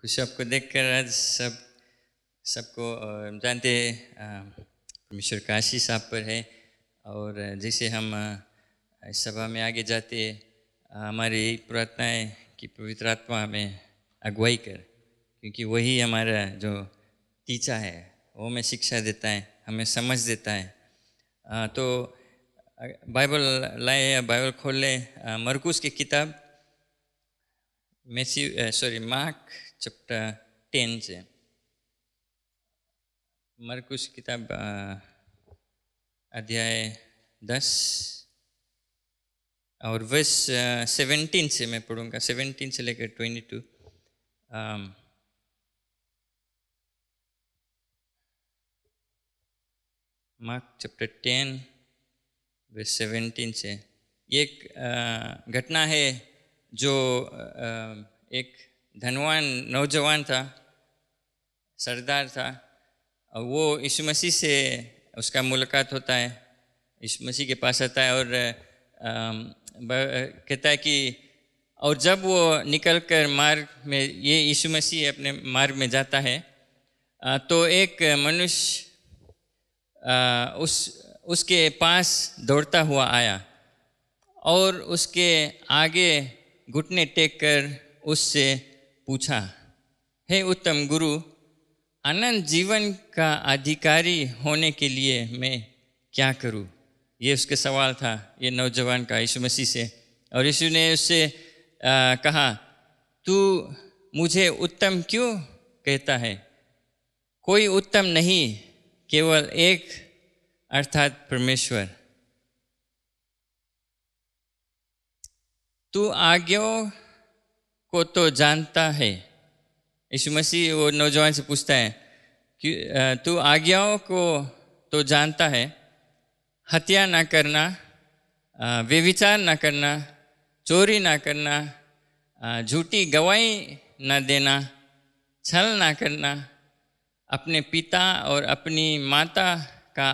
खुश आपको देखकर आज सब सबको जानते परमेश्वर का आशीष आप पर है और जैसे हम इस सभा में आगे जाते हमारी यही प्रार्थना है कि पवित्र आत्मा हमें अगुवाई कर क्योंकि वही हमारा जो टीचा है वो हमें शिक्षा देता है हमें समझ देता है तो बाइबल लाए या बाइबल खोल लें मरकूज की किताब मैसी सॉरी मार्क चैप्टर टेन से मरकुश किताब अध्याय दस और वर्स सेवेंटीन से मैं पढ़ूंगा सेवेंटीन से लेकर twenty two Mark chapter ten verse seventeen से एक घटना है जो एक धनवान नौजवान था सरदार था और वो यीशु मसीह से उसका मुलाकात होता है यीशु मसीह के पास आता है और कहता है कि और जब वो निकल कर मार्ग में ये यीशु मसीह अपने मार्ग में जाता है आ, तो एक मनुष्य उस उसके पास दौड़ता हुआ आया और उसके आगे घुटने टेक कर उससे पूछा हे उत्तम गुरु अनंत जीवन का अधिकारी होने के लिए मैं क्या करूं? ये उसके सवाल था ये नौजवान का यीशु मसीह से और यीशु ने उससे आ, कहा तू मुझे उत्तम क्यों कहता है कोई उत्तम नहीं केवल एक अर्थात परमेश्वर तू आज्ञाओं को तो जानता है यीशु मसीह वो नौजवान से पूछता है कि तू आज्ञाओं को तो जानता है हत्या ना करना व्यविचार ना करना चोरी ना करना झूठी गवाही ना देना छल ना करना अपने पिता और अपनी माता का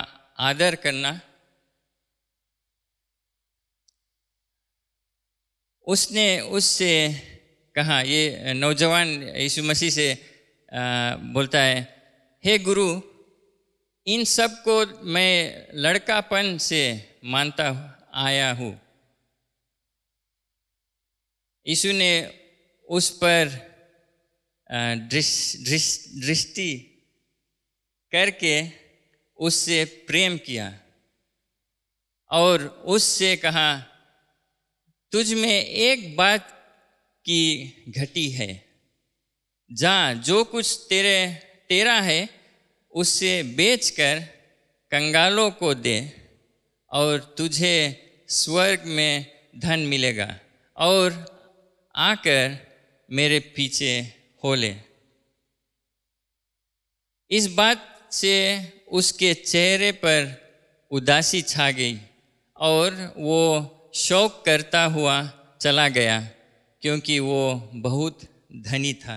आदर करना उसने उससे कहा ये नौजवान यीशु मसीह से बोलता है हे गुरु इन सब को मैं लड़कापन से मानता आया हूँ यीशु ने उस पर दृष्टि करके उससे प्रेम किया और उससे कहा तुझ में एक बात की घटी है जा जो कुछ तेरे तेरा है उससे बेचकर कंगालों को दे और तुझे स्वर्ग में धन मिलेगा और आकर मेरे पीछे हो ले इस बात से उसके चेहरे पर उदासी छा गई और वो शौक करता हुआ चला गया क्योंकि वो बहुत धनी था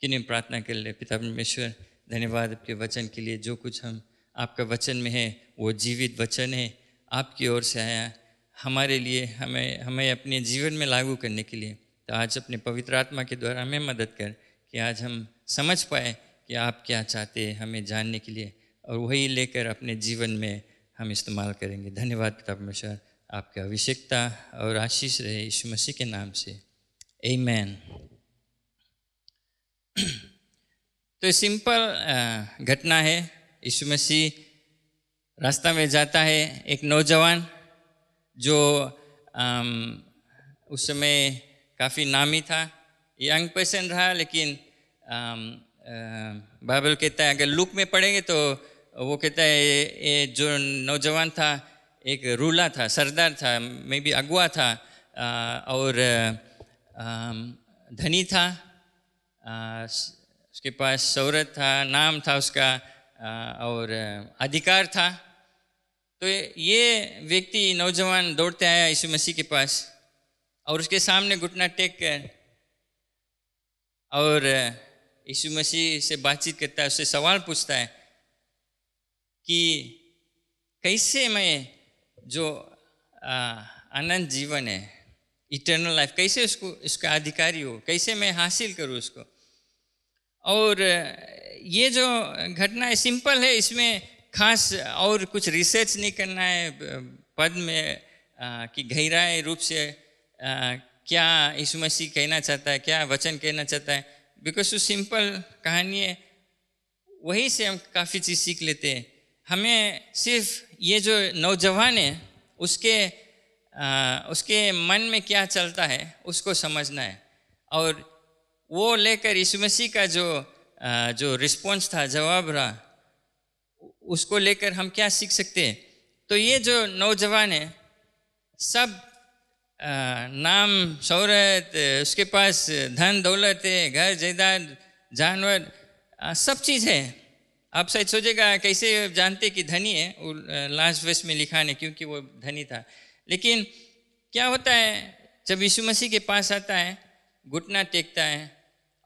किन्हीं प्रार्थना के लिए पिता परमेश्वर धन्यवाद आपके वचन के लिए जो कुछ हम आपका वचन में है वो जीवित वचन है आपकी ओर से आया हमारे लिए हमें हमें अपने जीवन में लागू करने के लिए तो आज अपने पवित्र आत्मा के द्वारा हमें मदद कर कि आज हम समझ पाए कि आप क्या चाहते हैं हमें जानने के लिए और वही लेकर अपने जीवन में हम इस्तेमाल करेंगे धन्यवाद पिता परमेश्वर आपके अभिषेकता और आशीष रहे यीशु मसीह के नाम से ए मैन तो सिंपल घटना है यीशु मसीह रास्ता में जाता है एक नौजवान जो उस समय काफ़ी नामी था यंग पर्सन रहा लेकिन बाइबल कहता है अगर लुक में पढ़ेंगे तो वो कहता है ये जो नौजवान था एक रूला था सरदार था मे भी अगुआ था और धनी था उसके पास शहरत था नाम था उसका और अधिकार था तो ये व्यक्ति नौजवान दौड़ते आया यीशु मसीह के पास और उसके सामने घुटना टेक कर और यीशु मसीह से बातचीत करता है उससे सवाल पूछता है कि कैसे मैं जो अनंत जीवन है इटर्नल लाइफ कैसे उसको इसका अधिकारी हो कैसे मैं हासिल करूँ उसको और ये जो घटना है सिंपल है इसमें खास और कुछ रिसर्च नहीं करना है पद में कि गहराए रूप से आ, क्या यीशु मसीह कहना चाहता है क्या वचन कहना चाहता है बिकॉज वो सिंपल कहानी है वही से हम काफ़ी चीज़ सीख लेते हैं हमें सिर्फ ये जो नौजवान है उसके आ, उसके मन में क्या चलता है उसको समझना है और वो लेकर यीशु मसीह का जो आ, जो रिस्पॉन्स था जवाब रहा उसको लेकर हम क्या सीख सकते हैं तो ये जो नौजवान है सब आ, नाम शहरत उसके पास धन दौलत है घर जायदाद जानवर सब चीज़ है आप शायद सोचेगा कैसे जानते कि धनी है वो लास्ट वर्ष में लिखा नहीं क्योंकि वो धनी था लेकिन क्या होता है जब यीशु मसीह के पास आता है घुटना टेकता है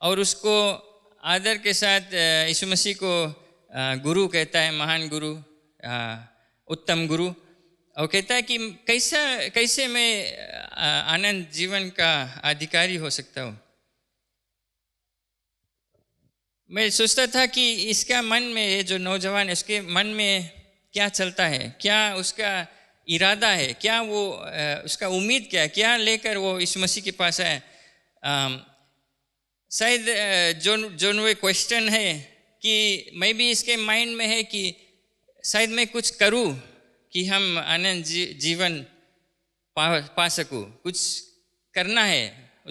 और उसको आदर के साथ यीशु मसीह को गुरु कहता है महान गुरु उत्तम गुरु और कहता है कि कैसा कैसे मैं आनंद जीवन का अधिकारी हो सकता हूँ मैं सोचता था कि इसका मन में ये जो नौजवान उसके मन में क्या चलता है क्या उसका इरादा है क्या वो उसका उम्मीद क्या है क्या लेकर वो इस मसीह के पास है शायद जो जो वे क्वेश्चन है कि मैं भी इसके माइंड में है कि शायद मैं कुछ करूं कि हम आनंद जी, जीवन पा पा सकूँ कुछ करना है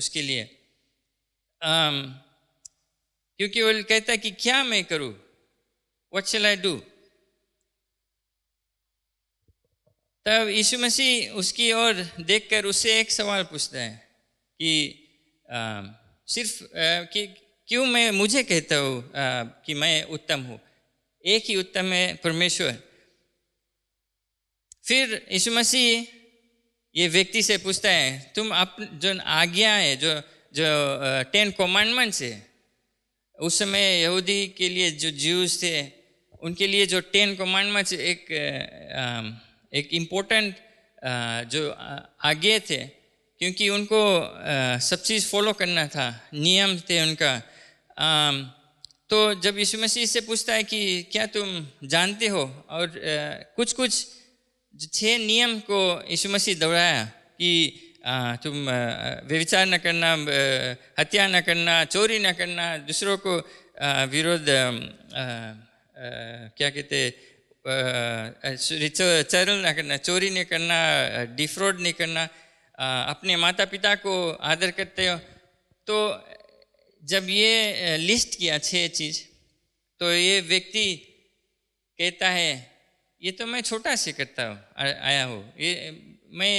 उसके लिए आ, क्योंकि वो कहता है कि क्या मैं करूं वट शेल आई डू तब यीशु मसीह उसकी ओर देखकर उससे एक सवाल पूछता है कि आ, सिर्फ आ, कि क्यों मैं मुझे कहता हूँ कि मैं उत्तम हूँ एक ही उत्तम है परमेश्वर फिर यीशु मसीह ये व्यक्ति से पूछता है तुम अप जो आज्ञा है जो जो टेन कमांडमेंट्स है उस समय यहूदी के लिए जो ज्यूज थे उनके लिए जो टेन कमांडमेंट्स एक एक इम्पोर्टेंट जो आगे थे क्योंकि उनको सब चीज़ फॉलो करना था नियम थे उनका तो जब यीशु मसीह से पूछता है कि क्या तुम जानते हो और कुछ कुछ छः नियम को यीशु मसीह दोहराया कि तुम व्यविचार न करना हत्या न करना चोरी न करना दूसरों को विरोध क्या कहते चरल ना करना चोरी नहीं करना डिफ्रॉड नहीं करना अपने माता पिता को आदर करते हो तो जब ये लिस्ट किया छः चीज़ तो ये व्यक्ति कहता है ये तो मैं छोटा से करता हूँ आया हूँ ये मैं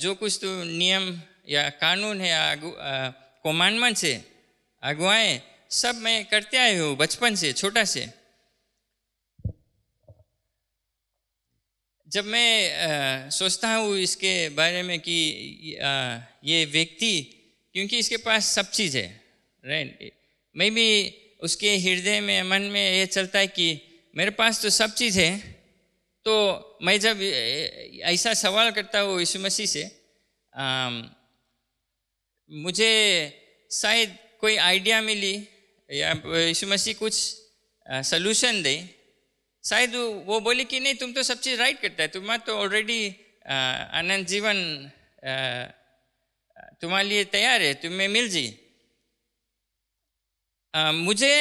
जो कुछ तो नियम या कानून है या कोमांडमेंट्स है अगुआएँ सब मैं करते आए हूँ बचपन से छोटा से जब मैं आ, सोचता हूँ इसके बारे में कि आ, ये व्यक्ति क्योंकि इसके पास सब चीज़ है राइट मैं भी उसके हृदय में मन में ये चलता है कि मेरे पास तो सब चीज़ है तो मैं जब ऐसा सवाल करता हूँ यीशु मसीह से आ, मुझे शायद कोई आइडिया मिली या यीशु मसीह कुछ सलूशन दे शायद वो बोले कि नहीं तुम तो सब चीज़ राइट करता है तुम्हारा तो ऑलरेडी अनंत जीवन तुम्हारे लिए तैयार है तुम्हें मिल जी मुझे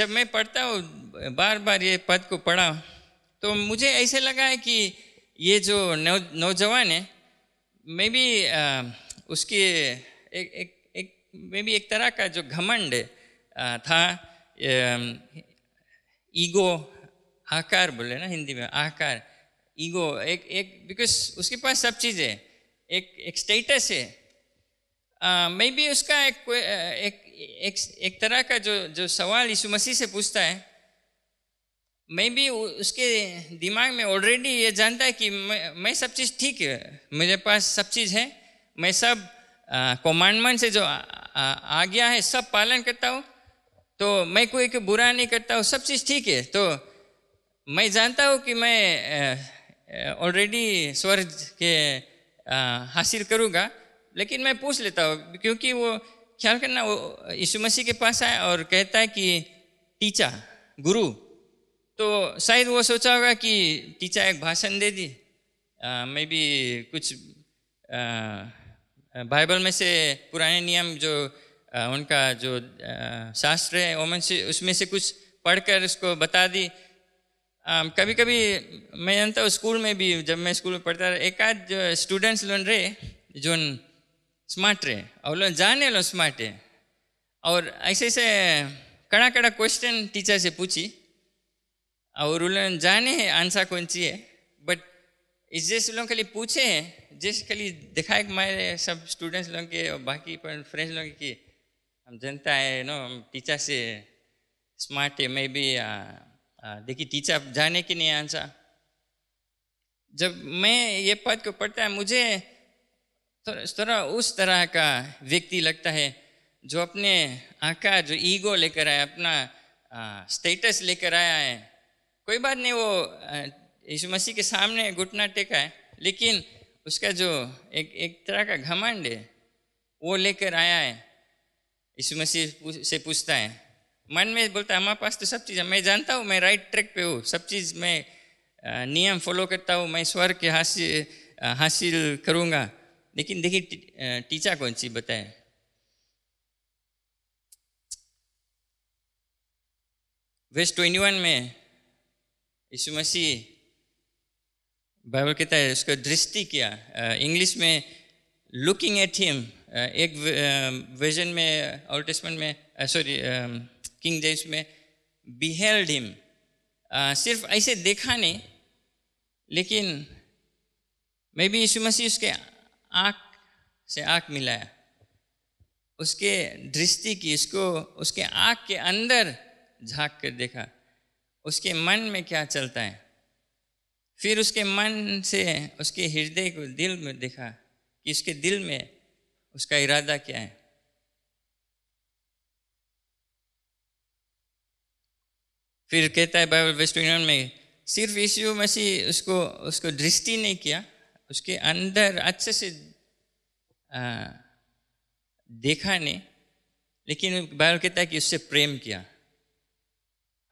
जब मैं पढ़ता हूँ बार बार ये पद को पढ़ा तो मुझे ऐसे लगा है कि ये जो नौ नौजवान है मे बी उसकी एक एक एक मे बी एक तरह का जो घमंड था ईगो आकार बोले ना हिंदी में आकार ईगो एक एक बिकॉज उसके पास सब चीज़ें एक एक स्टेटस है मे uh, बी उसका एक, एक एक एक तरह का जो जो सवाल यीशु मसीह से पूछता है मैं भी उसके दिमाग में ऑलरेडी ये जानता है कि मैं मैं सब चीज़ ठीक है मेरे पास सब चीज़ है मैं सब कमांडमेंट से जो आ गया है सब पालन करता हूँ तो मैं कोई को बुरा नहीं करता हूँ सब चीज़ ठीक है तो मैं जानता हूँ कि मैं ऑलरेडी स्वर्ग के हासिल करूँगा लेकिन मैं पूछ लेता हूँ क्योंकि वो ख्याल करना वो यीशु मसीह के पास आए और कहता है कि टीचा गुरु तो शायद वो सोचा होगा कि टीचर एक भाषण दे दी मे भी कुछ बाइबल में से पुराने नियम जो आ, उनका जो आ, शास्त्र है ओमन से उसमें से कुछ पढ़कर उसको बता दी आ, कभी कभी मैं जानता हूँ स्कूल में भी जब मैं स्कूल में पढ़ता एक आध जो स्टूडेंट्स लोन रहे जो स्मार्ट रहे और लोग जाने लो स्मार्ट है और ऐसे ऐसे कड़ा कड़ा क्वेश्चन टीचर से पूछी और उन्होंने जाने हैं आंसर कौन सी है बट इस जैसे लोग खाली पूछे हैं जैसे खाली दिखाए मेरे सब स्टूडेंट्स लोगों के और बाकी फ्रेंड्स लोग की हम जनता है नो हम टीचर से स्मार्ट है मैं भी देखिए टीचर जाने की नहीं आंसर जब मैं ये पद को पढ़ता है मुझे थोड़ा उस तरह का व्यक्ति लगता है जो अपने आका जो ईगो लेकर आया अपना स्टेटस लेकर आया है कोई बात नहीं वो यीशु मसीह के सामने घुटना टेका है लेकिन उसका जो एक एक तरह का घमंड है वो लेकर आया है यीशु मसीह से पूछता है मन में बोलता है हमारे पास तो सब चीज़ है मैं जानता हूँ मैं राइट ट्रैक पे हूँ सब चीज़ मैं नियम फॉलो करता हूँ मैं स्वर के हासिल हासिल करूँगा लेकिन देखिए टीचा कौन सी बताए वेस्ट ट्वेंटी वन में यीशु मसीह बाइबल कहता है उसको दृष्टि किया इंग्लिश में लुकिंग एट हिम एक वर्जन में ओल्ड टेस्टमेंट में सॉरी किंग जेम्स में बिहेल्ड हिम सिर्फ ऐसे देखा नहीं लेकिन मैं भी यीशु मसीह उसके आँख से आँख मिलाया उसके दृष्टि की उसको उसके आँख के अंदर झांक कर देखा उसके मन में क्या चलता है फिर उसके मन से उसके हृदय को दिल में देखा कि उसके दिल में उसका इरादा क्या है फिर कहता है बाइबल वेस्ट में सिर्फ यीशु मसीह उसको उसको दृष्टि नहीं किया उसके अंदर अच्छे से आ, देखा नहीं लेकिन बाइबल कहता है कि उससे प्रेम किया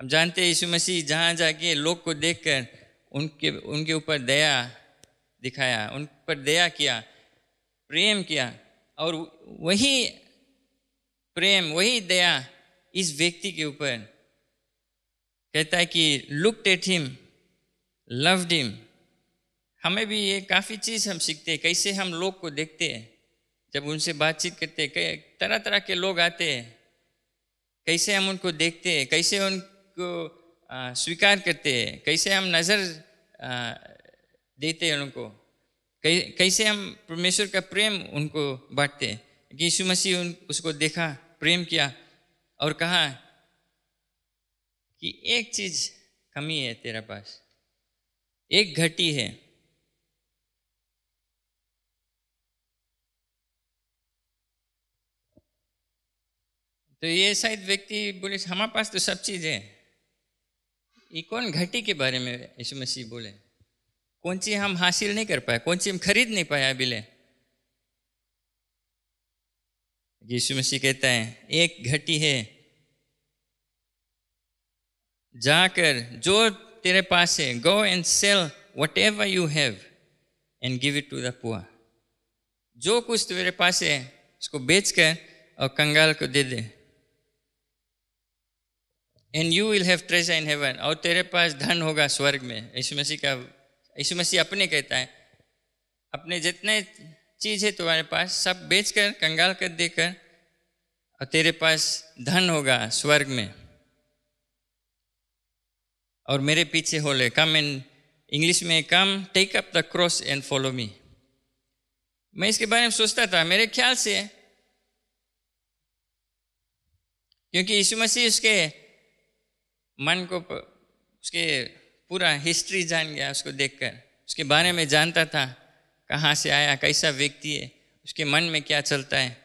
हम जानते हैं यीशु मसीह जहाँ जाके लोग को देखकर उनके उनके ऊपर दया दिखाया उन पर दया किया प्रेम किया और वही प्रेम वही दया इस व्यक्ति के ऊपर कहता है कि look at him loved him हमें भी ये काफ़ी चीज़ हम सीखते हैं कैसे हम लोग को देखते हैं जब उनसे बातचीत करते हैं तरह तरह के लोग आते हैं कैसे हम उनको देखते हैं कैसे उन उनको स्वीकार करते हैं कैसे हम नज़र देते हैं उनको कैसे हम परमेश्वर का प्रेम उनको बांटते हैं कि यीशु मसीह उन उसको देखा प्रेम किया और कहा कि एक चीज़ कमी है तेरा पास एक घटी है तो ये शायद व्यक्ति बोले हमारे पास तो सब चीज़ है ये कौन घटी के बारे में यीशु मसीह बोले कौन सी हम हासिल नहीं कर पाए कौन सी हम खरीद नहीं पाए ले यीशु मसीह कहता है एक घटी है जाकर जो तेरे पास है go and sell whatever you have and give it to the poor जो कुछ तेरे पास है उसको बेच कर और कंगाल को दे दे and you will have treasure in heaven और तेरे पास धन होगा स्वर्ग में यीशु मसीह का यीशु मसीह अपने कहता है अपने जितने चीज़ है तुम्हारे पास सब बेचकर कंगाल कर देकर और तेरे पास धन होगा स्वर्ग में और मेरे पीछे हो ले कम एंड इंग्लिश में come take up the cross and follow me मैं इसके बारे में सोचता था मेरे ख्याल से क्योंकि यीशु मसीह उसके मन को उसके पूरा हिस्ट्री जान गया उसको देखकर उसके बारे में जानता था कहाँ से आया कैसा व्यक्ति है उसके मन में क्या चलता है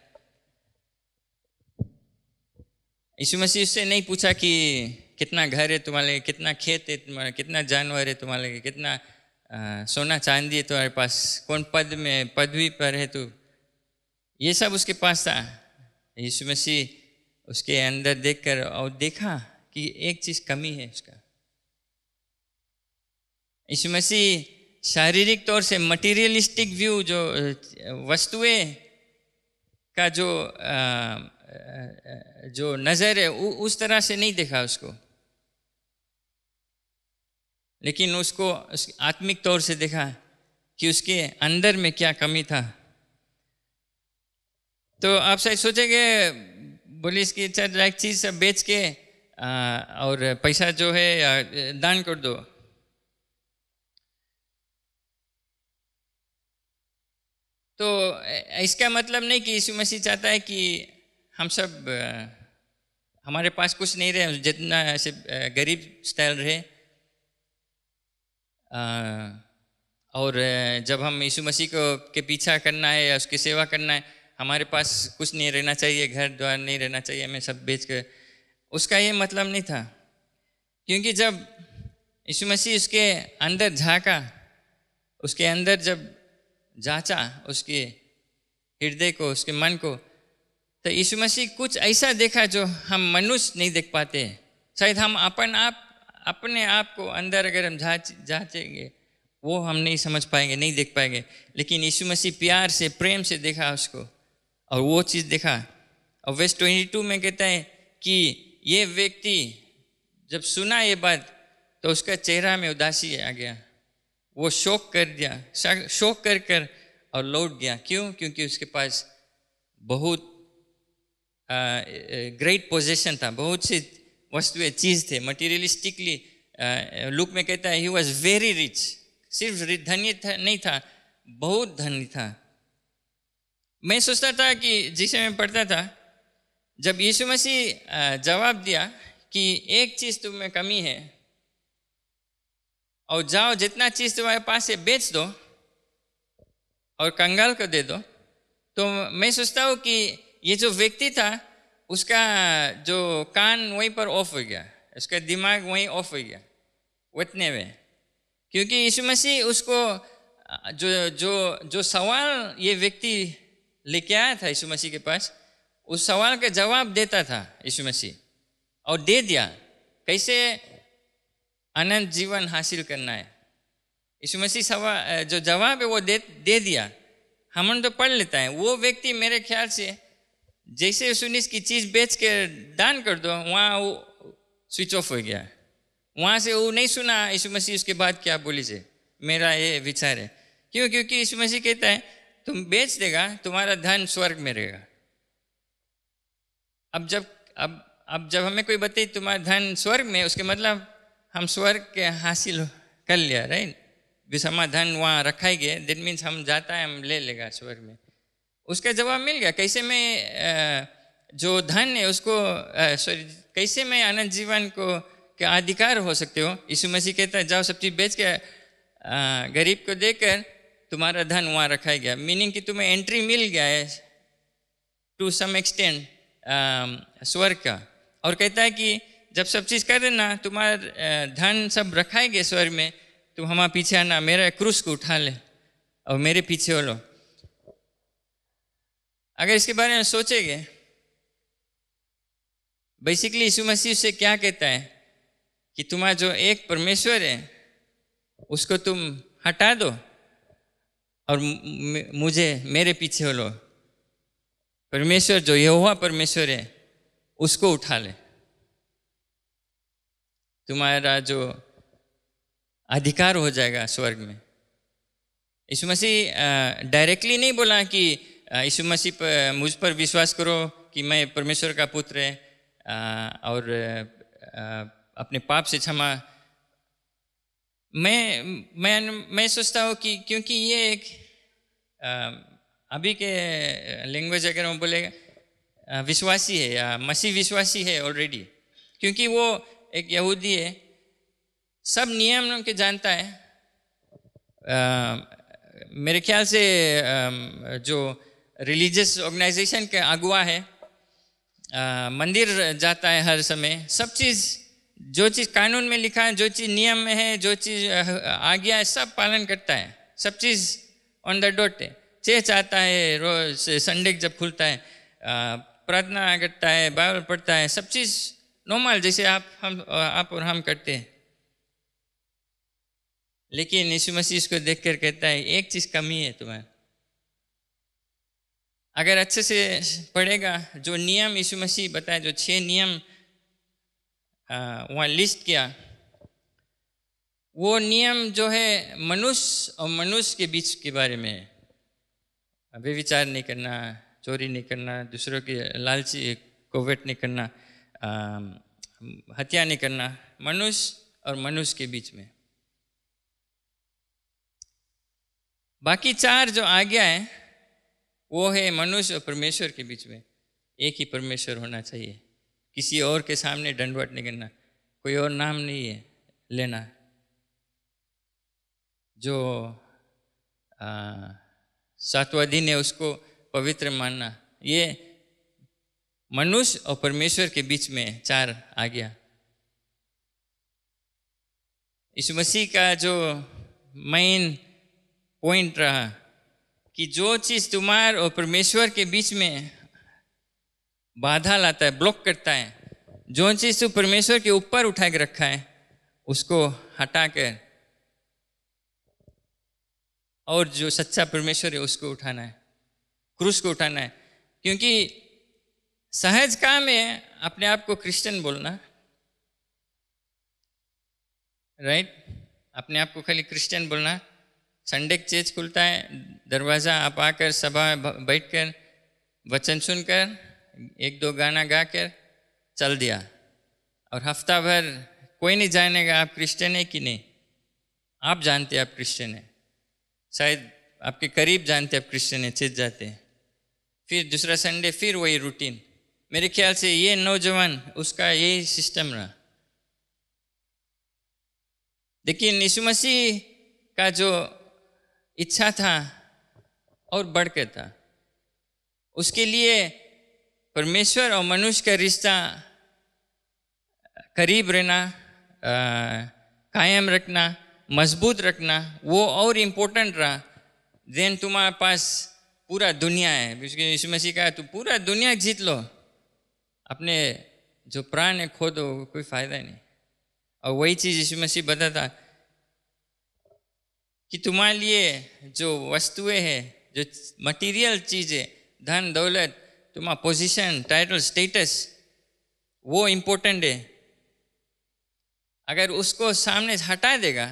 यीशु मसीह उससे नहीं पूछा कि कितना घर है तुम्हारे कितना खेत है तुम्हारे कितना जानवर है तुम्हारे कितना आ, सोना चांदी है तुम्हारे पास कौन पद में पदवी पर है तू ये सब उसके पास था यीशु मसीह उसके अंदर देखकर और देखा कि एक चीज कमी है उसका यीशु मसीह शारीरिक तौर से मटेरियलिस्टिक व्यू जो वस्तुएं का जो आ, जो नज़र है उस तरह से नहीं देखा उसको लेकिन उसको उस आत्मिक तौर से देखा कि उसके अंदर में क्या कमी था तो आप सही सोचेंगे बोले इसकी चीज़ सब बेच के और पैसा जो है दान कर दो तो इसका मतलब नहीं कि यीशु मसीह चाहता है कि हम सब हमारे पास कुछ नहीं रहे जितना ऐसे गरीब स्टाइल रहे और जब हम यीशु मसीह को के पीछा करना है या उसकी सेवा करना है हमारे पास कुछ नहीं रहना चाहिए घर द्वार नहीं रहना चाहिए हमें सब बेच कर उसका ये मतलब नहीं था क्योंकि जब यीशु मसीह उसके अंदर झाका उसके अंदर जब जाँचा उसके हृदय को उसके मन को तो यीशु मसीह कुछ ऐसा देखा जो हम मनुष्य नहीं देख पाते शायद हम अपन आप अपने आप को अंदर अगर हम जाँच जाँचेंगे वो हम नहीं समझ पाएंगे नहीं देख पाएंगे लेकिन यीशु मसीह प्यार से प्रेम से देखा उसको और वो चीज़ देखा और वेस्ट ट्वेंटी टू में कहता है कि ये व्यक्ति जब सुना ये बात तो उसका चेहरा में उदासी आ गया वो शोक कर दिया शोक कर कर और लौट गया क्यों क्योंकि उसके पास बहुत ग्रेट पोजीशन था बहुत सी वस्तुएं चीज थे मटीरियलिस्टिकली लुक में कहता है ही वॉज वेरी रिच सिर्फ धनी था नहीं था बहुत धनी था मैं सोचता था कि जिसे मैं पढ़ता था जब यीशु मसीह जवाब दिया कि एक चीज़ तुम में कमी है और जाओ जितना चीज़ तुम्हारे पास है बेच दो और कंगाल को दे दो तो मैं सोचता हूँ कि ये जो व्यक्ति था उसका जो कान वहीं पर ऑफ हो गया उसका दिमाग वहीं ऑफ हो गया उतने में क्योंकि यीशु मसीह उसको जो जो जो सवाल ये व्यक्ति लेके आया था यीशु मसीह के पास उस सवाल का जवाब देता था यीशु मसीह और दे दिया कैसे अनंत जीवन हासिल करना है यीशु मसीह सवा जो जवाब है वो दे दे दिया हम तो पढ़ लेता है वो व्यक्ति मेरे ख्याल से जैसे सुनिस की चीज़ बेच के दान कर दो वहाँ वो स्विच ऑफ हो गया वहाँ से वो नहीं सुना यीशु मसीह उसके बाद क्या बोली से मेरा ये विचार है क्यों क्योंकि यीशु मसीह कहता है तुम बेच देगा तुम्हारा धन स्वर्ग में रहेगा अब जब अब अब जब हमें कोई बताई तुम्हारा धन स्वर्ग में उसके मतलब हम स्वर्ग के हासिल कर लिया राइट जिस हमारा धन वहाँ रखा ही गया दैट मीन्स हम जाता है हम ले लेगा स्वर्ग में उसका जवाब मिल गया कैसे मैं जो धन है उसको सॉरी कैसे मैं आनंद जीवन को के अधिकार हो सकते हो यीशु मसीह कहता है जाओ सब चीज़ बेच के गरीब को देकर तुम्हारा धन वहाँ रखा गया मीनिंग कि तुम्हें एंट्री मिल गया है टू सम एक्सटेंड स्वर्ग का और कहता है कि जब सब चीज़ कर देना तुम्हारा धन सब रखाएंगे स्वर्ग में तुम तो हमारा पीछे आना मेरा क्रूस को उठा ले और मेरे पीछे हो लो अगर इसके बारे में सोचेंगे बेसिकली यीशु मसीह से क्या कहता है कि तुम्हारा जो एक परमेश्वर है उसको तुम हटा दो और मुझे मेरे पीछे हो लो परमेश्वर जो यहोवा परमेश्वर है उसको उठा ले तुम्हारा जो अधिकार हो जाएगा स्वर्ग में यीशु मसीह डायरेक्टली नहीं बोला कि यीशु मसीह पर, मुझ पर विश्वास करो कि मैं परमेश्वर का पुत्र है आ, और आ, अपने पाप से क्षमा मैं मैं मैं सोचता हूँ कि क्योंकि ये एक अभी के लैंग्वेज अगर हम बोलेगा विश्वासी है या मसीह विश्वासी है ऑलरेडी क्योंकि वो एक यहूदी है सब नियम के जानता है आ, मेरे ख्याल से आ, जो रिलीजियस ऑर्गेनाइजेशन के अगुआ है आ, मंदिर जाता है हर समय सब चीज़ जो चीज़ कानून में लिखा है जो चीज़ नियम में है जो चीज़ गया है सब पालन करता है सब चीज़ ऑन द डॉट है चेच आता है रोज संडे जब खुलता है प्रार्थना करता है बाइबल पढ़ता है सब चीज़ नॉर्मल जैसे आप हम आप और हम करते हैं लेकिन यीशु मसीह को देख कर कहता है एक चीज़ कमी है तुम्हें अगर अच्छे से पढ़ेगा जो नियम यीशु मसीह बताए जो छह नियम वहाँ लिस्ट किया वो नियम जो है मनुष्य और मनुष्य के बीच के बारे में है विचार नहीं करना चोरी नहीं करना दूसरों की लालची कोवेट नहीं करना हत्या नहीं करना मनुष्य और मनुष्य के बीच में बाकी चार जो आज्ञा है वो है मनुष्य और परमेश्वर के बीच में एक ही परमेश्वर होना चाहिए किसी और के सामने दंडवट नहीं करना कोई और नाम नहीं है लेना जो आ, दिन ने उसको पवित्र मानना ये मनुष्य और परमेश्वर के बीच में चार आ गया इस मसीह का जो मेन पॉइंट रहा कि जो चीज़ तुम्हार और परमेश्वर के बीच में बाधा लाता है ब्लॉक करता है जो चीज़ तू परमेश्वर के ऊपर उठा के रखा है उसको हटाकर और जो सच्चा परमेश्वर है उसको उठाना है क्रूस को उठाना है क्योंकि सहज काम है अपने आप को क्रिश्चियन बोलना राइट अपने आप को खाली क्रिश्चियन बोलना संडे चेज खुलता है दरवाज़ा आप आकर सभा में बैठ कर वचन सुनकर एक दो गाना गाकर चल दिया और हफ्ता भर कोई नहीं जानेगा आप क्रिश्चियन है कि नहीं आप जानते हैं आप क्रिश्चियन है शायद आपके करीब जानते आप क्रिश्चियन है छिद जाते हैं फिर दूसरा संडे फिर वही रूटीन मेरे ख्याल से ये नौजवान उसका यही सिस्टम रहा लेकिन यीशु मसीह का जो इच्छा था और बढ़ के था उसके लिए परमेश्वर और मनुष्य का रिश्ता करीब रहना कायम रखना मजबूत रखना वो और इम्पोर्टेंट रहा देन तुम्हारे पास पूरा दुनिया है यीशु मसीह कहा तुम पूरा दुनिया जीत लो अपने जो प्राण है खो दो कोई फायदा नहीं और वही चीज़ यीशु मसीह बताता कि तुम्हारे लिए जो वस्तुएं हैं जो मटेरियल चीज़ें धन दौलत तुम्हारा पोजीशन टाइटल स्टेटस वो इम्पोर्टेंट है अगर उसको सामने हटा देगा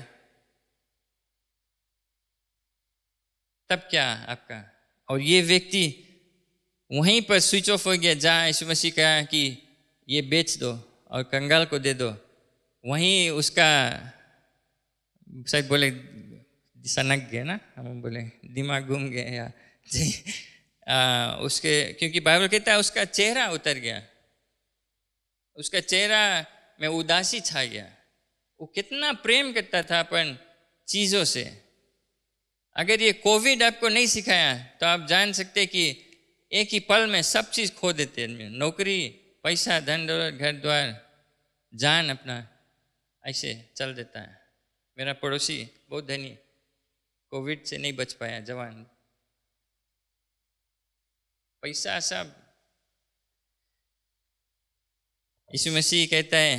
तब क्या आपका और ये व्यक्ति वहीं पर स्विच ऑफ हो गया जहाँ यीशु मसीह कहा कि ये बेच दो और कंगाल को दे दो वहीं उसका शायद बोले सनक गए ना हम बोले दिमाग घूम गए या जी आ, उसके क्योंकि बाइबल कहता है उसका चेहरा उतर गया उसका चेहरा में उदासी छा गया वो कितना प्रेम करता था अपन चीज़ों से अगर ये कोविड आपको नहीं सिखाया तो आप जान सकते कि एक ही पल में सब चीज़ खो देते हैं नौकरी पैसा धन दौलत घर द्वार जान अपना ऐसे चल देता है मेरा पड़ोसी बहुत धनी कोविड से नहीं बच पाया जवान पैसा सब यीशु मसीह कहता है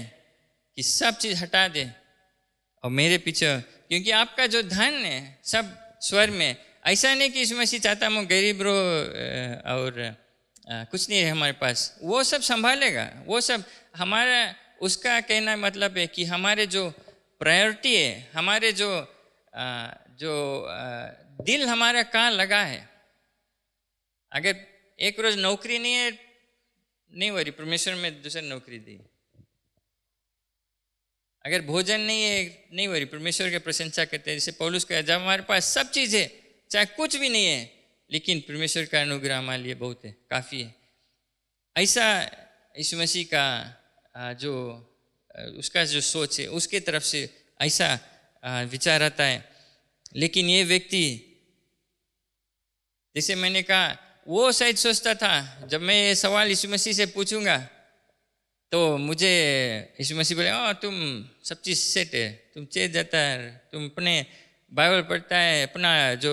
कि सब चीज़ हटा दे और मेरे पीछे क्योंकि आपका जो धन है सब स्वर में ऐसा नहीं कि इसमें से चाहता हूँ गरीब रो और कुछ नहीं है हमारे पास वो सब संभालेगा वो सब हमारा उसका कहना मतलब है कि हमारे जो प्रायोरिटी है हमारे जो जो दिल हमारा कहाँ लगा है अगर एक रोज़ नौकरी नहीं है नहीं वरी परमेश्वर में दूसरी नौकरी दी अगर भोजन नहीं है नहीं हो रही परमेश्वर की प्रशंसा करते हैं जैसे पौलुस का जब हमारे पास सब चीज़ है चाहे कुछ भी नहीं है लेकिन परमेश्वर का अनुग्रह हमारे लिए बहुत है काफ़ी है ऐसा इस मसीह का जो उसका जो सोच है उसके तरफ से ऐसा विचार आता है लेकिन ये व्यक्ति जैसे मैंने कहा वो शायद सोचता था जब मैं ये सवाल इस मसीह से पूछूंगा तो मुझे यीशु मसीह बोले ओ हाँ, तुम सब चीज़ सेट है तुम चेत जाता है तुम अपने बाइबल पढ़ता है अपना जो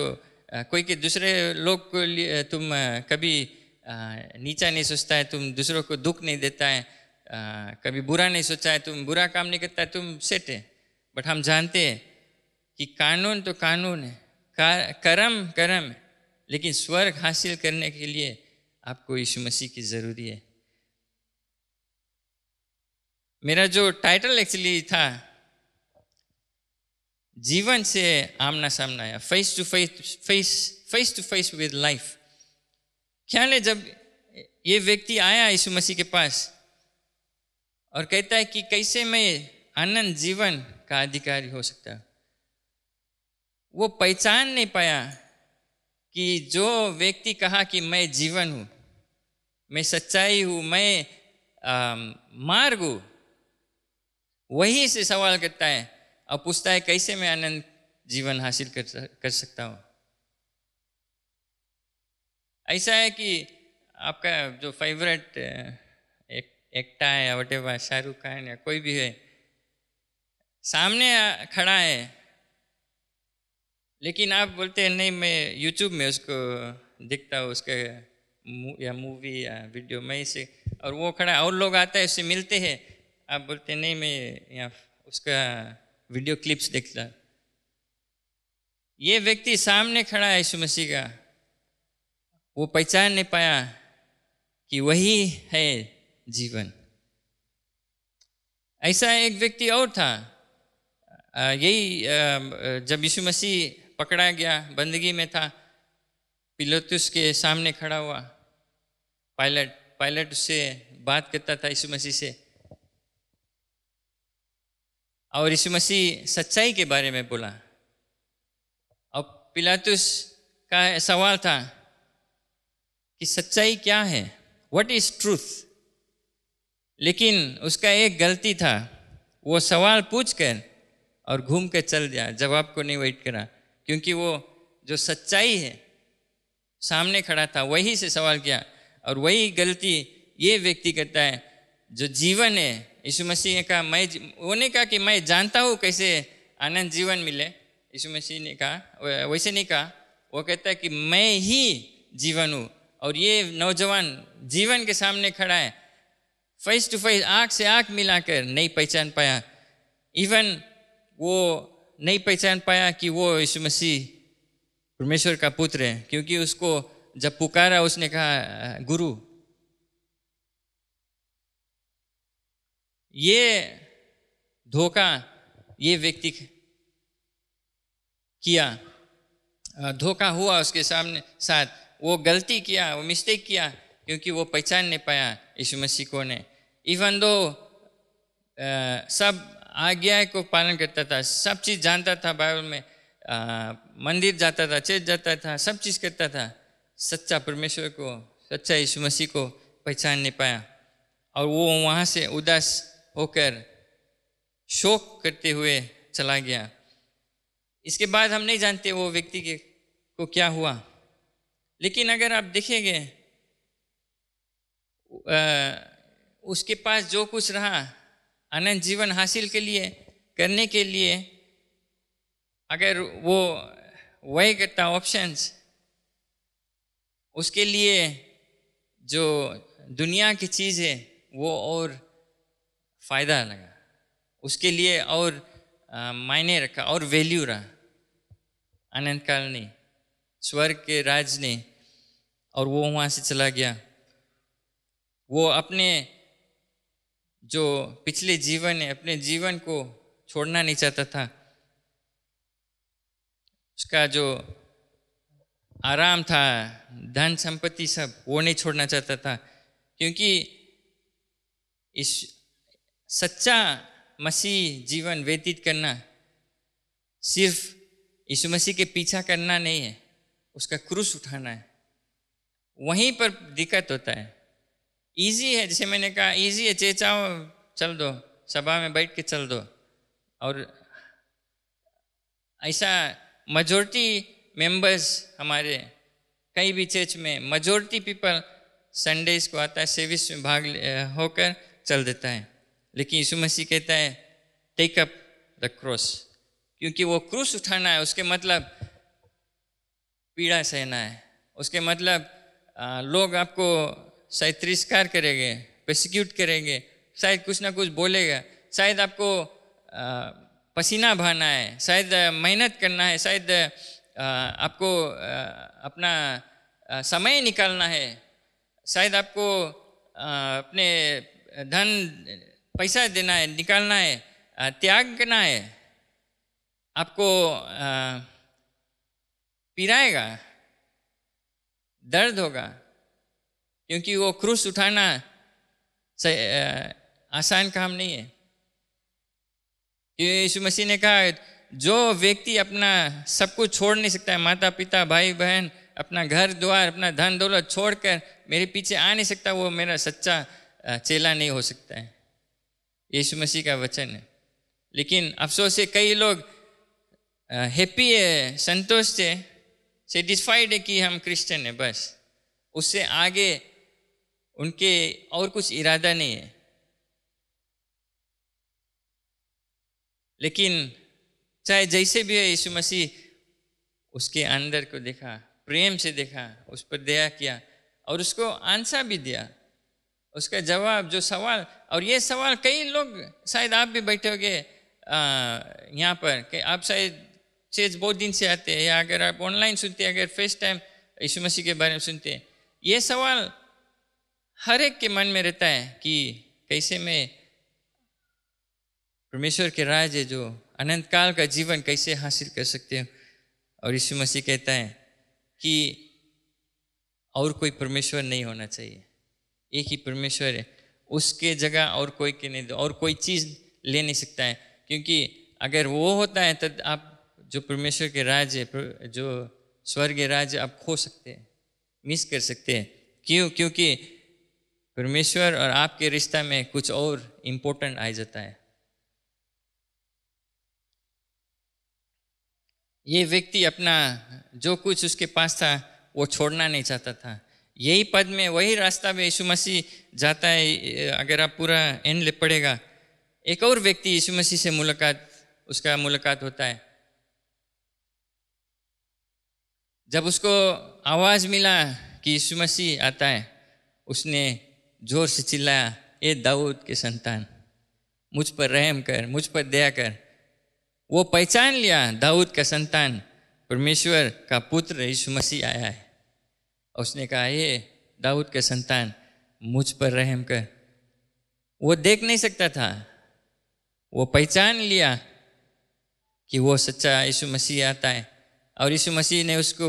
कोई के दूसरे लोग को लिए तुम कभी नीचा नहीं सोचता है तुम दूसरों को दुख नहीं देता है कभी बुरा नहीं सोचा है तुम बुरा काम नहीं करता है तुम सेट है बट हम जानते हैं कि कानून तो कानून है कर्म कर्म लेकिन स्वर्ग हासिल करने के लिए आपको यीशु मसीह की ज़रूरी है मेरा जो टाइटल एक्चुअली था जीवन से आमना सामना आया face to face face face to face with life ख्याल है जब ये व्यक्ति आया यीशु मसीह के पास और कहता है कि कैसे मैं आनंद जीवन का अधिकारी हो सकता वो पहचान नहीं पाया कि जो व्यक्ति कहा कि मैं जीवन हूँ मैं सच्चाई हूँ मैं मार्ग हूँ वही से सवाल करता है और पूछता है कैसे मैं आनंद जीवन हासिल कर कर सकता हूँ ऐसा है कि आपका जो फेवरेट एक एक्टा है वटेवा शाहरुख खान या कोई भी है सामने खड़ा है लेकिन आप बोलते हैं नहीं मैं यूट्यूब में उसको देखता हूँ उसके या मूवी या वीडियो में इसे और वो खड़ा और लोग आता है उससे मिलते हैं आप बोलते नहीं मैं या उसका वीडियो क्लिप्स देखता ये व्यक्ति सामने खड़ा है यीशु मसीह का वो पहचान नहीं पाया कि वही है जीवन ऐसा एक व्यक्ति और था यही जब यीशु मसीह पकड़ा गया बंदगी में था पिलोतुस के सामने खड़ा हुआ पायलट पायलट उससे बात करता था यीशु मसीह से और यीशु मसीह सच्चाई के बारे में बोला और पिलातुस का सवाल था कि सच्चाई क्या है वट इज़ ट्रूथ लेकिन उसका एक गलती था वो सवाल पूछ कर और घूम कर चल गया जवाब को नहीं वेट करा क्योंकि वो जो सच्चाई है सामने खड़ा था वही से सवाल किया और वही गलती ये व्यक्ति करता है जो जीवन है यीशु मसीह ने कहा मैं वो नहीं कहा कि मैं जानता हूँ कैसे आनंद जीवन मिले यीशु मसीह ने कहा वैसे नहीं कहा वो कहता है कि मैं ही जीवन हूँ और ये नौजवान जीवन के सामने खड़ा है फेस टू फेस आँख से आँख मिलाकर नहीं पहचान पाया इवन वो नहीं पहचान पाया कि वो यीशु मसीह परमेश्वर का पुत्र है क्योंकि उसको जब पुकारा उसने कहा गुरु ये धोखा ये व्यक्ति किया धोखा हुआ उसके सामने साथ वो गलती किया वो मिस्टेक किया क्योंकि वो पहचान नहीं पाया इस मसीह को ने इवन दो आ, सब आज्ञा को पालन करता था सब चीज़ जानता था बाइबल में आ, मंदिर जाता था चेत जाता था सब चीज़ करता था सच्चा परमेश्वर को सच्चा यीशु मसीह को पहचान नहीं पाया और वो वहाँ से उदास होकर शोक करते हुए चला गया इसके बाद हम नहीं जानते वो व्यक्ति के को क्या हुआ लेकिन अगर आप देखेंगे उसके पास जो कुछ रहा अनंत जीवन हासिल के लिए करने के लिए अगर वो वही करता ऑप्शंस उसके लिए जो दुनिया की चीज़ है वो और फ़ायदा लगा उसके लिए और मायने रखा और वैल्यू रहा अनंत काल ने स्वर्ग के राज ने और वो वहाँ से चला गया वो अपने जो पिछले जीवन है अपने जीवन को छोड़ना नहीं चाहता था उसका जो आराम था धन संपत्ति सब वो नहीं छोड़ना चाहता था क्योंकि इस सच्चा मसीह जीवन व्यतीत करना सिर्फ यीशु मसीह के पीछा करना नहीं है उसका क्रूस उठाना है वहीं पर दिक्कत होता है इजी है जैसे मैंने कहा इजी है चेचाओ चल दो सभा में बैठ के चल दो और ऐसा मजोरिटी मेंबर्स हमारे कई भी चर्च में मजोरिटी पीपल संडेज को आता है सेविस में भाग होकर चल देता है लेकिन यीशु मसीह कहता है टेक अप द क्रॉस क्योंकि वो क्रूस उठाना है उसके मतलब पीड़ा सहना है उसके मतलब लोग आपको शायद तिरस्कार करेंगे प्रोसिक्यूट करेंगे शायद कुछ ना कुछ बोलेगा शायद आपको पसीना बहाना है शायद मेहनत करना है शायद आपको अपना समय निकालना है शायद आपको अपने धन पैसा देना है निकालना है त्याग करना है आपको पिराएगा दर्द होगा क्योंकि वो क्रूस उठाना आसान काम नहीं है यीशु मसीह ने कहा जो व्यक्ति अपना सब कुछ छोड़ नहीं सकता है माता पिता भाई बहन अपना घर द्वार अपना धन दौलत छोड़कर मेरे पीछे आ नहीं सकता वो मेरा सच्चा चेला नहीं हो सकता है यीशु मसीह का वचन है लेकिन अफसोस से कई लोग हैप्पी है संतोष से सेटिस्फाइड है कि हम क्रिश्चियन हैं बस उससे आगे उनके और कुछ इरादा नहीं है लेकिन चाहे जैसे भी है यीशु मसीह उसके अंदर को देखा प्रेम से देखा उस पर दया किया और उसको आंसा भी दिया उसका जवाब जो सवाल और ये सवाल कई लोग शायद आप भी बैठे हो गए यहाँ पर कि आप शायद चेज बहुत दिन से आते हैं या अगर आप ऑनलाइन सुनते हैं अगर फर्स्ट टाइम यीशु मसीह के बारे में सुनते हैं ये सवाल हर एक के मन में रहता है कि कैसे मैं परमेश्वर के राज है जो अनंत काल का जीवन कैसे हासिल कर सकते हो और यीशु मसीह कहता है कि और कोई परमेश्वर नहीं होना चाहिए एक ही परमेश्वर है उसके जगह और कोई के नहीं और कोई चीज़ ले नहीं सकता है क्योंकि अगर वो होता है तब आप जो परमेश्वर के राज्य जो स्वर्ग राज्य आप खो सकते हैं मिस कर सकते हैं क्यों क्योंकि परमेश्वर और आपके रिश्ता में कुछ और इम्पोर्टेंट आ जाता है ये व्यक्ति अपना जो कुछ उसके पास था वो छोड़ना नहीं चाहता था यही पद में वही रास्ता में यीशु मसीह जाता है अगर आप पूरा एंड पड़ेगा एक और व्यक्ति यीशु मसीह से मुलाकात उसका मुलाकात होता है जब उसको आवाज़ मिला कि यीशु मसीह आता है उसने जोर से चिल्लाया ए दाऊद के संतान मुझ पर रहम कर मुझ पर दया कर वो पहचान लिया दाऊद का संतान परमेश्वर का पुत्र यीशु मसीह आया है उसने कहा ये दाऊद के संतान मुझ पर रहम कर वो देख नहीं सकता था वो पहचान लिया कि वो सच्चा यीशु मसीह आता है और यीशु मसीह ने उसको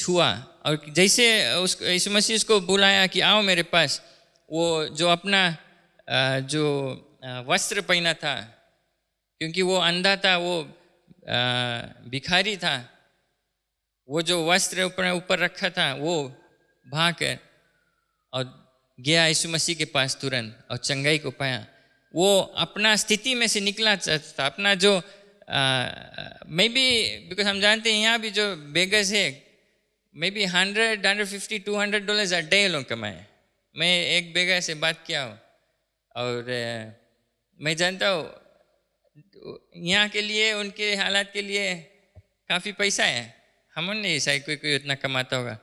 छुआ और जैसे उसको यीशु मसीह उसको बुलाया कि आओ मेरे पास वो जो अपना जो वस्त्र पहना था क्योंकि वो अंधा था वो भिखारी था वो जो वस्त्र ऊपर ऊपर रखा था वो भाग और गया यीशु मसीह के पास तुरंत और चंगाई को पाया वो अपना स्थिति में से निकला चाहता था अपना जो मे बी बिकॉज हम जानते हैं यहाँ भी जो बेगस है may be hundred hundred fifty to hundred dollar a day लोग कमाए मैं एक बेगस से बात किया हूँ और मैं जानता हूँ यहाँ के लिए उनके हालात के लिए काफ़ी पैसा है हम नहीं शायद कोई कोई उतना कमाता होगा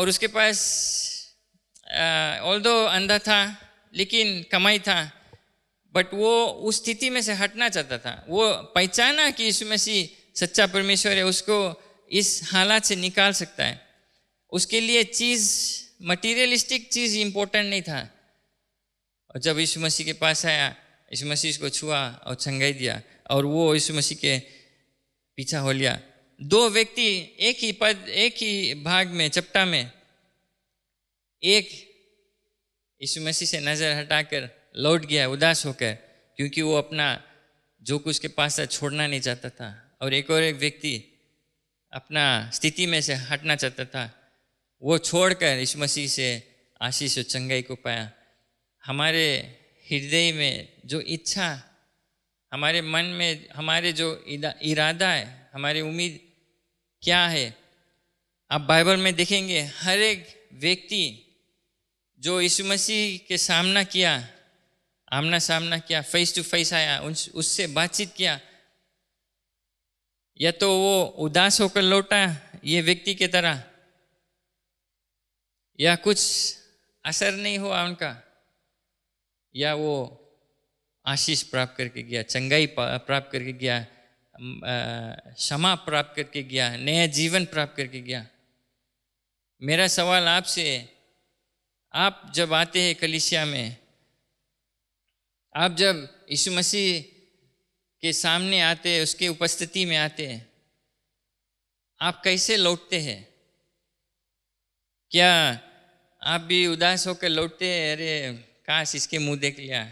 और उसके पास ऑल दो अंधा था लेकिन कमाई था बट वो उस स्थिति में से हटना चाहता था वो पहचाना कि यीशु मसीह सच्चा परमेश्वर है उसको इस हालात से निकाल सकता है उसके लिए चीज़ मटीरियलिस्टिक चीज़ इम्पोर्टेंट नहीं था और जब यीशु मसीह के पास आया यीशु मसीह इसको छुआ और छंगाई दिया और वो यीशु मसीह के पीछा हो लिया दो व्यक्ति एक ही पद एक ही भाग में चपटा में एक यीशु मसीह से नज़र हटाकर लौट गया उदास होकर क्योंकि वो अपना जो कुछ के पास था छोड़ना नहीं चाहता था और एक और एक व्यक्ति अपना स्थिति में से हटना चाहता था वो छोड़कर यीशु मसीह से आशीष और चंगाई को पाया हमारे हृदय में जो इच्छा हमारे मन में हमारे जो इरादा है हमारी उम्मीद क्या है आप बाइबल में देखेंगे हर एक व्यक्ति जो यीशु मसीह के सामना किया आमना सामना किया फेस टू फेस आया उससे बातचीत किया या तो वो उदास होकर लौटा ये व्यक्ति की तरह या कुछ असर नहीं हुआ उनका या वो आशीष प्राप्त करके गया चंगाई प्राप्त करके गया क्षमा प्राप्त करके गया नया जीवन प्राप्त करके गया मेरा सवाल आपसे आप जब आते हैं कलिसिया में आप जब यीशु मसीह के सामने आते हैं उसके उपस्थिति में आते हैं आप कैसे लौटते हैं क्या आप भी उदास होकर लौटते हैं अरे काश इसके मुंह देख लिया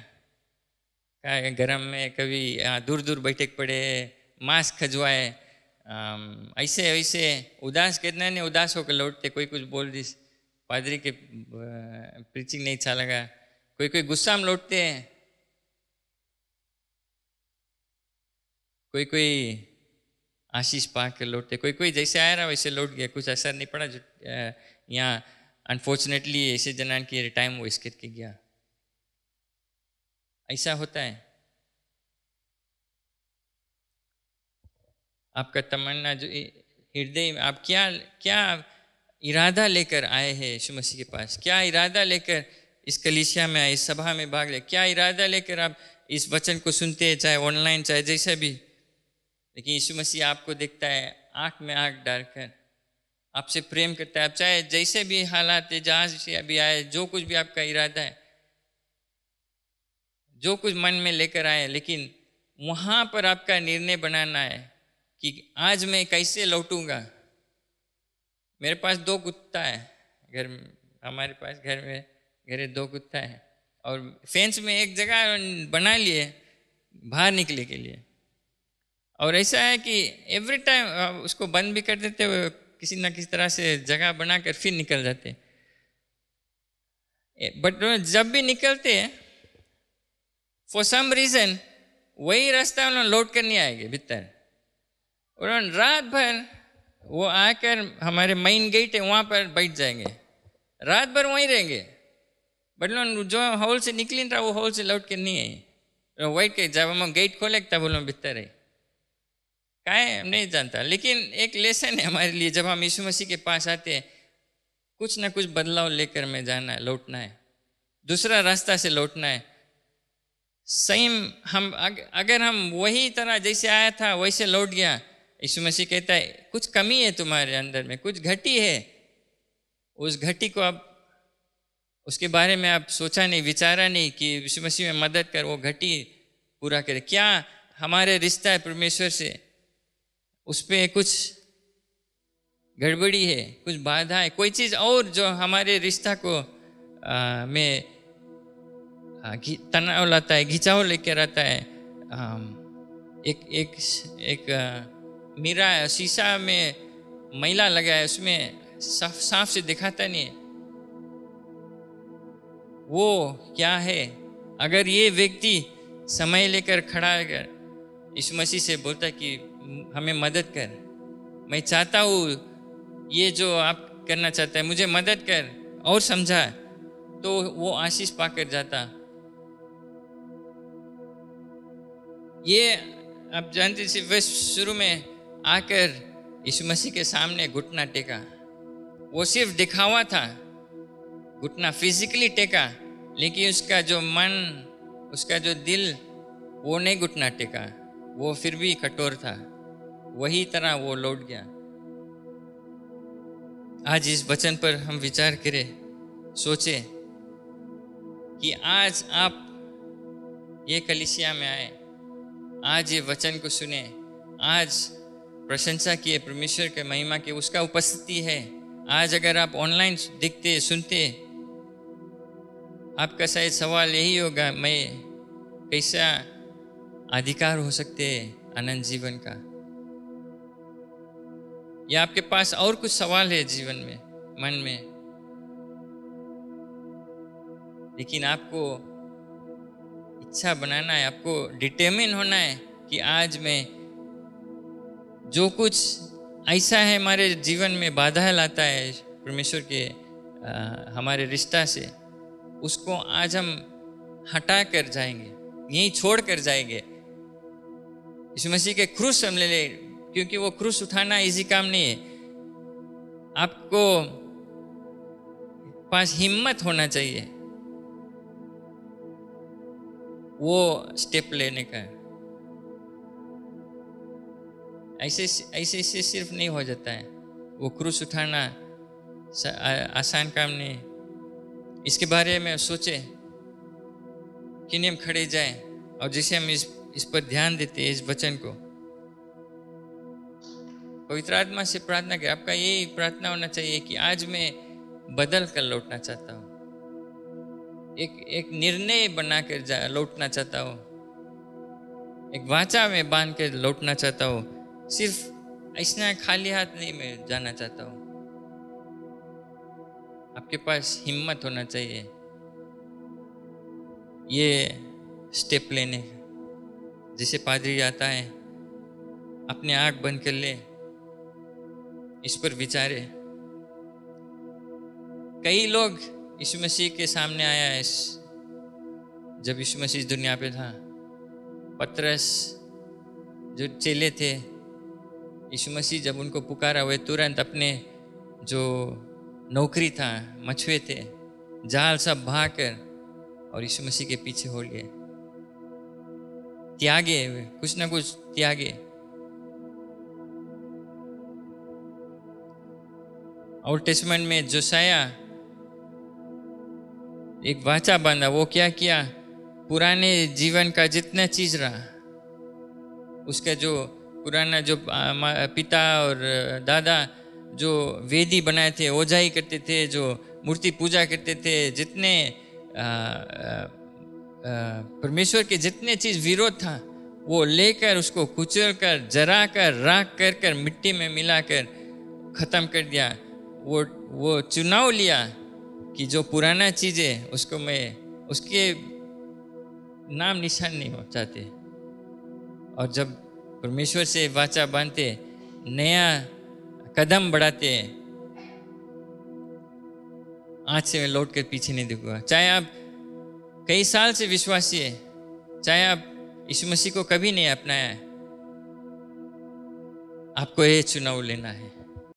गर्म में कभी दूर दूर बैठे पड़े मांस खजवाए ऐसे वैसे उदास कितने ने उदास होकर लौटते कोई कुछ बोल दिस पादरी के प्रीचिंग नहीं अच्छा लगा कोई कोई गुस्सा में लौटते हैं कोई कोई आशीष पा के लौटते कोई कोई जैसे आया रहा वैसे लौट गया कुछ असर नहीं पड़ा जो यहाँ अनफॉर्चुनेटली ऐसे जनान की टाइम वो इसके गया ऐसा होता है आपका तमन्ना जो हृदय में आप क्या क्या इरादा लेकर आए हैं यीशु मसीह के पास क्या इरादा लेकर इस कलिसिया में आए इस सभा में भाग ले क्या इरादा लेकर आप इस वचन को सुनते हैं चाहे ऑनलाइन चाहे जैसे भी लेकिन यीशु मसीह आपको देखता है आँख में आँख डालकर आपसे प्रेम करता है आप चाहे जैसे भी हालात है जहाँ से अभी आए जो कुछ भी आपका इरादा है जो कुछ मन में लेकर आए लेकिन वहाँ पर आपका निर्णय बनाना है कि आज मैं कैसे लौटूंगा मेरे पास दो कुत्ता है घर हमारे पास घर में घरे दो कुत्ता है और फेंस में एक जगह बना लिए बाहर निकले के लिए और ऐसा है कि एवरी टाइम उसको बंद भी कर देते हुए किसी ना किसी तरह से जगह बनाकर फिर निकल जाते बट जब भी निकलते हैं फॉर सम रीज़न वही रास्ता उन्होंने लौट कर नहीं आएंगे भीतर उन्होंने रात भर वो आकर हमारे मेन गेट है वहाँ पर बैठ जाएंगे रात भर वहीं रहेंगे बट उन्होंने जो हॉल से निकली था वो हॉल से लौट कर नहीं आई वाइट के जब हम गेट खोले तब उन्होंने भीतर आई का है हम नहीं जानता लेकिन एक लेसन है हमारे लिए जब हम यीशु मसीह के पास आते हैं कुछ ना कुछ बदलाव लेकर में जाना है लौटना है दूसरा रास्ता से लौटना है सेम हम अगर हम वही तरह जैसे आया था वैसे लौट गया यीशु मसीह कहता है कुछ कमी है तुम्हारे अंदर में कुछ घटी है उस घटी को आप उसके बारे में आप सोचा नहीं विचारा नहीं कि यीशु मसीह में मदद कर वो घटी पूरा करे क्या हमारे रिश्ता है परमेश्वर से उस पर कुछ गड़बड़ी है कुछ बाधा है कोई चीज़ और जो हमारे रिश्ता को आ, में तनाव लाता है घिंचाव लेके आता है एक एक एक मीरा शीशा में मैला लगा है उसमें साफ साफ से दिखाता नहीं वो क्या है अगर ये व्यक्ति समय लेकर खड़ा कर इस मसीह से बोलता कि हमें मदद कर मैं चाहता हूँ ये जो आप करना चाहते हैं मुझे मदद कर और समझा तो वो आशीष पाकर जाता ये आप जानते थे वह शुरू में आकर यीशु मसीह के सामने घुटना टेका वो सिर्फ दिखावा था घुटना फिजिकली टेका लेकिन उसका जो मन उसका जो दिल वो नहीं घुटना टेका वो फिर भी कठोर था वही तरह वो लौट गया आज इस वचन पर हम विचार करें सोचे कि आज आप ये कलिसिया में आए आज ये वचन को सुने आज प्रशंसा किए परमेश्वर के महिमा के उसका उपस्थिति है आज अगर आप ऑनलाइन देखते सुनते आपका शायद सवाल यही होगा मैं कैसा अधिकार हो सकते हैं अनंत जीवन का या आपके पास और कुछ सवाल है जीवन में मन में लेकिन आपको अच्छा बनाना है आपको डिटर्मिन होना है कि आज मैं जो कुछ ऐसा है हमारे जीवन में बाधा लाता है परमेश्वर के आ, हमारे रिश्ता से उसको आज हम हटा कर जाएंगे यहीं छोड़ कर जाएंगे इस मसीह के क्रूस हम ले लें क्योंकि वो क्रूस उठाना इजी काम नहीं है आपको पास हिम्मत होना चाहिए वो स्टेप लेने का है ऐसे ऐसे ऐसे सिर्फ नहीं हो जाता है वो क्रूस उठाना आसान काम नहीं इसके बारे में सोचे कि नियम खड़े जाए और जैसे हम इस इस पर ध्यान देते हैं इस वचन को पवित्र आत्मा से प्रार्थना करें आपका यही प्रार्थना होना चाहिए कि आज मैं बदल कर लौटना चाहता हूँ एक एक निर्णय बना कर जा लौटना चाहता हो एक वाचा में बांध कर लौटना चाहता हो सिर्फ ऐसा खाली हाथ नहीं मैं जाना चाहता हूँ आपके पास हिम्मत होना चाहिए ये स्टेप लेने जिसे पादरी आता है अपने आंख बंद कर ले इस पर विचारे कई लोग यीशु मसीह के सामने आया है जब यीशु मसीह दुनिया पे था पत्रस जो चेले थे यीशु मसीह जब उनको पुकारा हुए तुरंत अपने जो नौकरी था मछुए थे जाल सब कर और यीशु मसीह के पीछे हो गए त्यागे कुछ ना कुछ त्यागे और टेस्टमेंट में जोसाया एक वाचा बांधा वो क्या किया पुराने जीवन का जितना चीज रहा उसका जो पुराना जो पिता और दादा जो वेदी बनाए थे ओझाई करते थे जो मूर्ति पूजा करते थे जितने परमेश्वर के जितने चीज विरोध था वो लेकर उसको कुचल कर जरा कर राख कर कर मिट्टी में मिलाकर ख़त्म कर दिया वो वो चुनाव लिया कि जो पुराना चीज़ है उसको मैं उसके नाम निशान नहीं हो चाहते और जब परमेश्वर से वाचा बांधते नया कदम बढ़ाते हैं आज से मैं लौट कर पीछे नहीं देखूंगा चाहे आप कई साल से विश्वासी है चाहे आप इस मसीह को कभी नहीं अपनाया आपको यह चुनाव लेना है